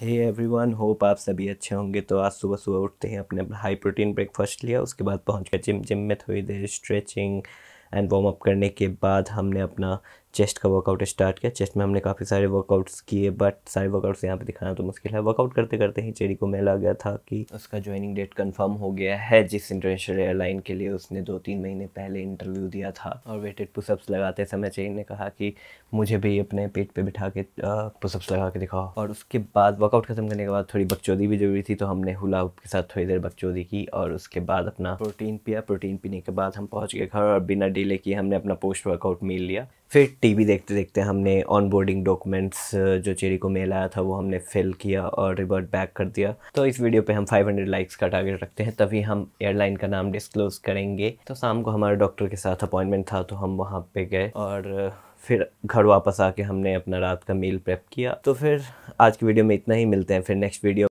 hey everyone hope आप सभी अच्छे होंगे तो आज सुबह सुबह उठते हैं अपने हाई प्रोटीन ब्रेकफास्ट लिया उसके बाद पहुंच गए जिम जिम में थोड़ी देर स्ट्रेचिंग एंड वार्म अप करने के बाद हमने अपना चेस्ट का वर्कआउट स्टार्ट किया चेस्ट में हमने काफ़ी सारे वर्कआउट्स किए बट सारे वर्कआउट्स यहाँ पे दिखाना तो मुश्किल है वर्कआउट करते करते ही चेरी को मेल आ गया था कि उसका ज्वाइनिंग डेट कंफर्म हो गया है जिस इंटरनेशनल एयरलाइन के लिए उसने दो तीन महीने पहले इंटरव्यू दिया था और वेटेड पुशअप्स लगाते समय चेरी ने कहा कि मुझे भी अपने पेट पर बिठा के पुशअप्स लगा के दिखाओ और उसके बाद वर्कआउट ख़त्म करने के बाद थोड़ी बकचौदी भी जरूरी थी तो हमने हुला के साथ थोड़ी देर बकचौदी की और उसके बाद अपना प्रोटीन पिया प्रोटीन पीने के बाद हम पहुँच गए घर और बिना डिले किए हमने अपना पोस्ट वर्कआउट मिल लिया फिर टीवी देखते देखते हमने ऑन बोर्डिंग डॉक्यूमेंट्स जो चेरी को मेल आया था वो हमने फिल किया और रिवर्ट बैक कर दिया तो इस वीडियो पे हम 500 लाइक्स का टारगेट रखते हैं तभी हम एयरलाइन का नाम डिस्क्लोज करेंगे तो शाम को हमारे डॉक्टर के साथ अपॉइंटमेंट था तो हम वहाँ पे गए और uh, फिर घर वापस आके हमने अपना रात का मील प्रेप किया तो फिर आज की वीडियो में इतना ही मिलते हैं फिर नेक्स्ट वीडियो